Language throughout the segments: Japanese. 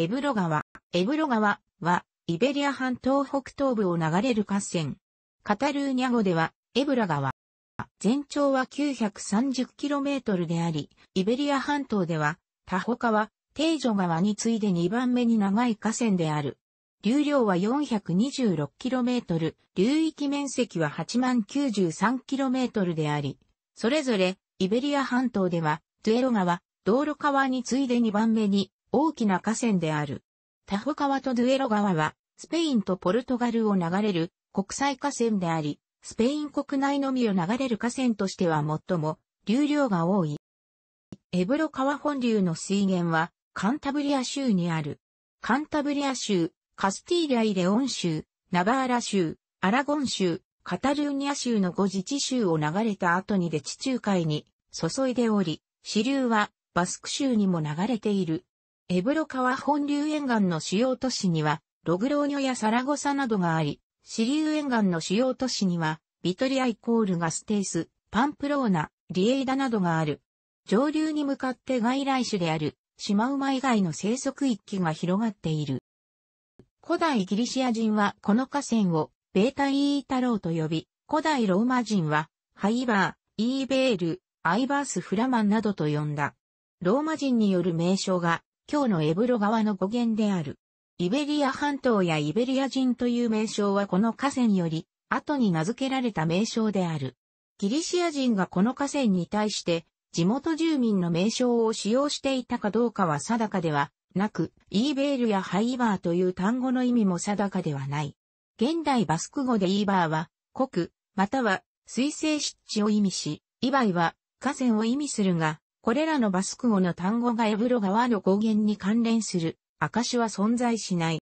エブロ川。エブロ川は、イベリア半島北東部を流れる河川。カタルーニャ語では、エブラ川。全長は 930km であり、イベリア半島では、タホ川、テイジョ川に次いで2番目に長い河川である。流量は 426km、流域面積は8万 93km であり、それぞれ、イベリア半島では、トゥエロ川、道路川に次いで2番目に大きな河川である。タホ川とドゥエロ川は、スペインとポルトガルを流れる国際河川であり、スペイン国内のみを流れる河川としては最も流量が多い。エブロ川本流の水源はカンタブリア州にある。カンタブリア州、カスティーリア・イレオン州、ナバーラ州、アラゴン州、カタルーニア州の五自治州を流れた後にで地中海に注いでおり、支流はバスク州にも流れている。エブロ川本流沿岸の主要都市には、ログローニョやサラゴサなどがあり、支流沿岸の主要都市には、ビトリアイコールガステイス、パンプローナ、リエイダなどがある。上流に向かって外来種である、シマウマ以外の生息域が広がっている。古代ギリシア人はこの河川をベータイータローと呼び、古代ローマ人はハイバー、イーベール、アイバースフラマンなどと呼んだ。ローマ人による名称が今日のエブロ川の語源である。イベリア半島やイベリア人という名称はこの河川より、後に名付けられた名称である。ギリシア人がこの河川に対して、地元住民の名称を使用していたかどうかは定かではなく、イーベールやハイバーという単語の意味も定かではない。現代バスク語でイーバーは、国、または水星湿地を意味し、イバイは河川を意味するが、これらのバスク語の単語がエブロ川の語源に関連する証は存在しない。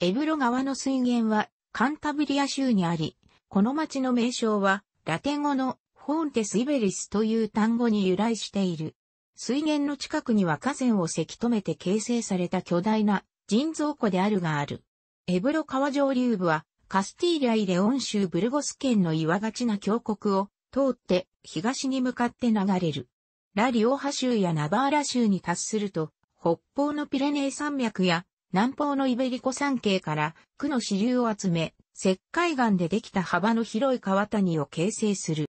エブロ川の水源はカンタブリア州にあり、この町の名称はラテン語のフォンテスイベリスという単語に由来している。水源の近くには河川をせき止めて形成された巨大な人造湖であるがある。エブロ川上流部はカスティーリャイレオン州ブルゴス県の岩がちな峡谷を通って東に向かって流れる。ラリオハ州やナバーラ州に達すると、北方のピレネー山脈や南方のイベリコ山系から区の支流を集め、石灰岩でできた幅の広い川谷を形成する。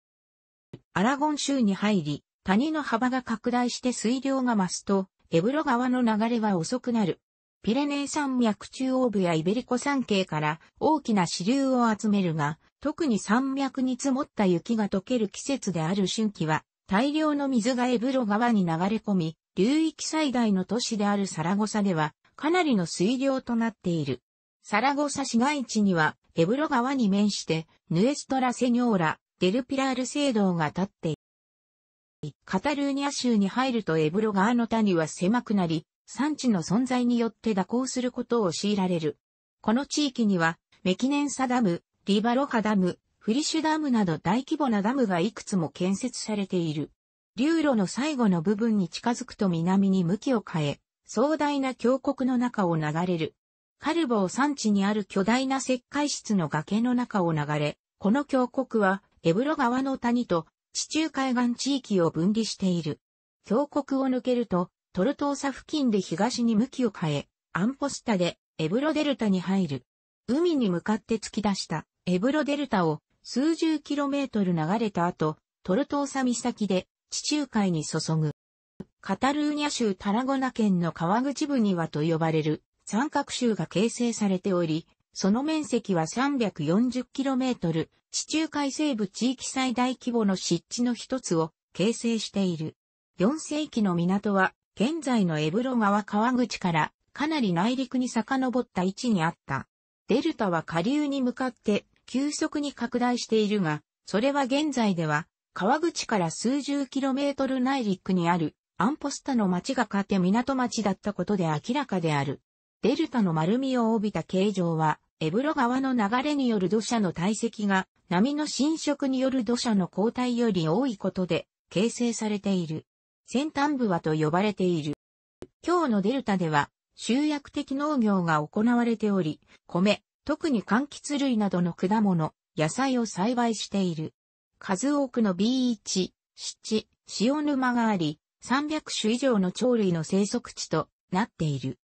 アラゴン州に入り、谷の幅が拡大して水量が増すと、エブロ川の流れは遅くなる。ピレネー山脈中央部やイベリコ山系から大きな支流を集めるが、特に山脈に積もった雪が溶ける季節である春季は、大量の水がエブロ川に流れ込み、流域最大の都市であるサラゴサでは、かなりの水量となっている。サラゴサ市街地には、エブロ川に面して、ヌエストラセニョーラ、デルピラール聖堂が建っている。カタルーニャ州に入るとエブロ川の谷は狭くなり、産地の存在によって蛇行することを強いられる。この地域には、メキネンサダム、リバロハダム、フリッシュダムなど大規模なダムがいくつも建設されている。流路の最後の部分に近づくと南に向きを変え、壮大な峡谷の中を流れる。カルボー山地にある巨大な石灰質の崖の中を流れ、この峡谷は、エブロ川の谷と地中海岸地域を分離している。峡谷を抜けると、トルトーサ付近で東に向きを変え、アンポスタでエブロデルタに入る。海に向かって突き出したエブロデルタを数十キロメートル流れた後、トルトーサ岬で地中海に注ぐ。カタルーニャ州タラゴナ県の川口部にはと呼ばれる三角州が形成されており、その面積は3 4 0トル、地中海西部地域最大規模の湿地の一つを形成している。4世紀の港は、現在のエブロ川川口からかなり内陸に遡った位置にあった。デルタは下流に向かって急速に拡大しているが、それは現在では、川口から数十キロメートル内陸にあるアンポスタの町がかて港町だったことで明らかである。デルタの丸みを帯びた形状は、エブロ川の流れによる土砂の堆積が、波の浸食による土砂の交代より多いことで、形成されている。先端部はと呼ばれている。今日のデルタでは、集約的農業が行われており、米、特に柑橘類などの果物、野菜を栽培している。数多くの B1、地、塩沼があり、300種以上の鳥類の生息地となっている。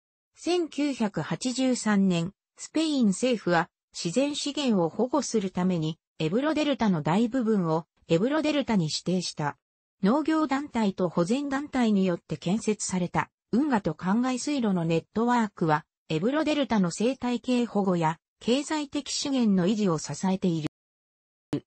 1983年、スペイン政府は自然資源を保護するためにエブロデルタの大部分をエブロデルタに指定した。農業団体と保全団体によって建設された運河と灌漑水路のネットワークはエブロデルタの生態系保護や経済的資源の維持を支えている。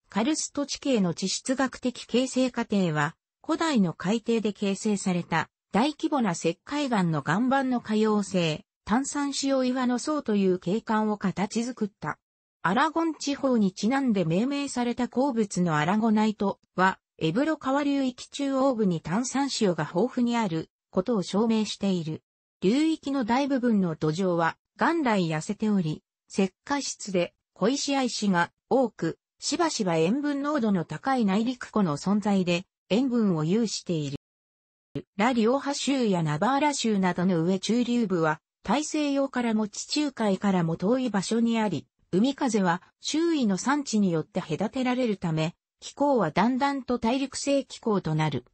カルスト地形の地質学的形成過程は、古代の海底で形成された大規模な石灰岩の岩盤の可用性、炭酸塩岩の層という景観を形作った。アラゴン地方にちなんで命名された鉱物のアラゴナイトは、エブロ川流域中央部に炭酸塩が豊富にあることを証明している。流域の大部分の土壌は元来痩せており、石化質で小石や石が多く、しばしば塩分濃度の高い内陸湖の存在で塩分を有している。ラリオハ州やナバーラ州などの上中流部は大西洋からも地中海からも遠い場所にあり、海風は周囲の産地によって隔てられるため、気候はだんだんと大陸性気候となる。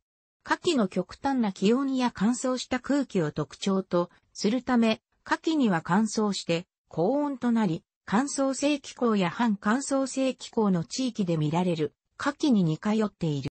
夏季の極端な気温や乾燥した空気を特徴とするため、夏季には乾燥して高温となり、乾燥性気候や半乾燥性気候の地域で見られる、夏季に似通っている。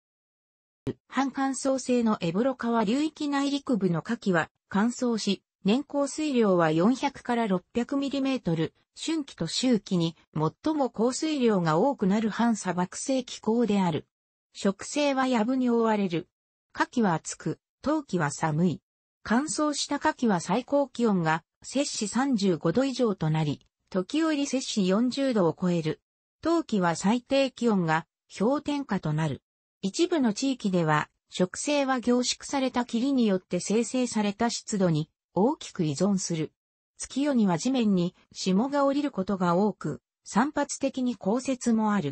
半乾燥性のエボロ川流域内陸部の夏季は乾燥し、年降水量は400から6 0 0トル、春季と秋季に最も降水量が多くなる半砂漠性気候である。植生はブに覆われる。夏季は暑く、冬季は寒い。乾燥した夏季は最高気温が摂氏35度以上となり、時折摂氏40度を超える。冬季は最低気温が氷点下となる。一部の地域では、植生は凝縮された霧によって生成された湿度に大きく依存する。月夜には地面に霜が降りることが多く、散発的に降雪もある。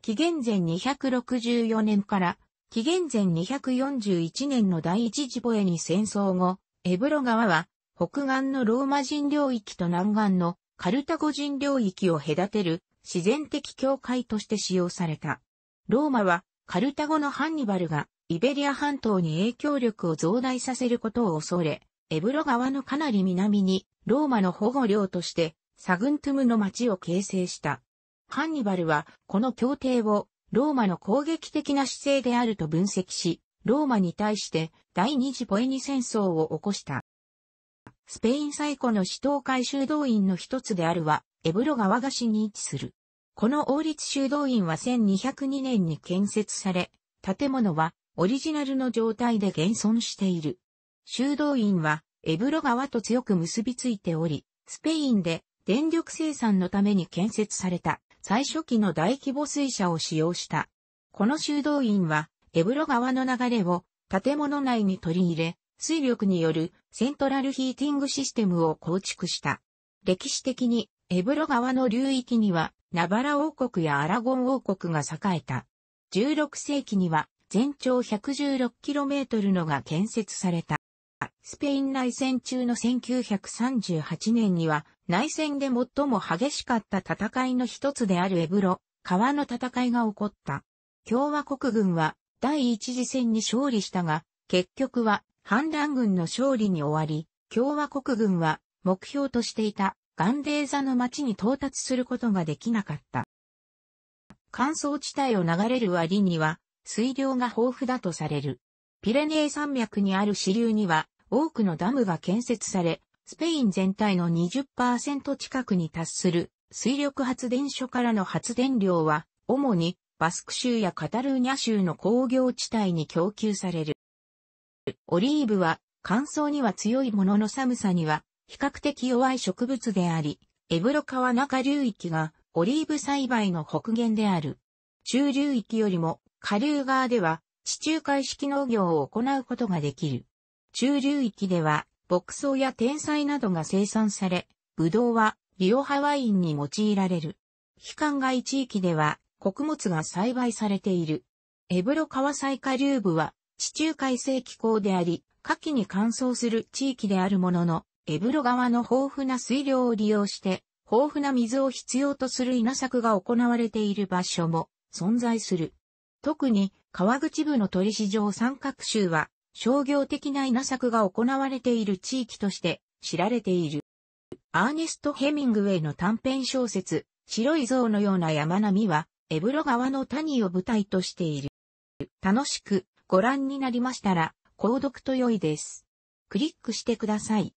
紀元前264年から紀元前241年の第一次ボエニ戦争後、エブロ川は北岸のローマ人領域と南岸のカルタゴ人領域を隔てる自然的境界として使用された。ローマはカルタゴのハンニバルがイベリア半島に影響力を増大させることを恐れ、エブロ川のかなり南にローマの保護領としてサグントゥムの町を形成した。ハンニバルはこの協定をローマの攻撃的な姿勢であると分析し、ローマに対して第二次ポエニ戦争を起こした。スペイン最古の死闘会修道院の一つであるは、エブロ川岸に位置する。この王立修道院は1202年に建設され、建物はオリジナルの状態で現存している。修道院はエブロ川と強く結びついており、スペインで電力生産のために建設された最初期の大規模水車を使用した。この修道院は、エブロ川の流れを建物内に取り入れ、水力によるセントラルヒーティングシステムを構築した。歴史的に、エブロ川の流域には、ナバラ王国やアラゴン王国が栄えた。16世紀には、全長 116km のが建設された。スペイン内戦中の1938年には、内戦で最も激しかった戦いの一つであるエブロ、川の戦いが起こった。共和国軍は第一次戦に勝利したが、結局は反乱軍の勝利に終わり、共和国軍は目標としていたガンデーザの町に到達することができなかった。乾燥地帯を流れる割には水量が豊富だとされる。ピレネー山脈にある支流には多くのダムが建設され、スペイン全体の20%近くに達する水力発電所からの発電量は、主にバスク州やカタルーニャ州の工業地帯に供給される。オリーブは乾燥には強いものの寒さには比較的弱い植物であり、エブロ川中流域がオリーブ栽培の北限である。中流域よりも下流側では地中海式農業を行うことができる。中流域では、牧草や天才などが生産され、ブドウはリオハワインに用いられる。非灌外地域では穀物が栽培されている。エブロ川西下流部は地中海性気候であり、夏季に乾燥する地域であるものの、エブロ川の豊富な水量を利用して、豊富な水を必要とする稲作が行われている場所も存在する。特に川口部の鳥市場三角州は商業的な稲作が行われている地域として知られている。アーネスト・ヘミングウェイの短編小説、白い像のような山並みは、エブロ川の谷を舞台としている。楽しくご覧になりましたら、購読と良いです。クリックしてください。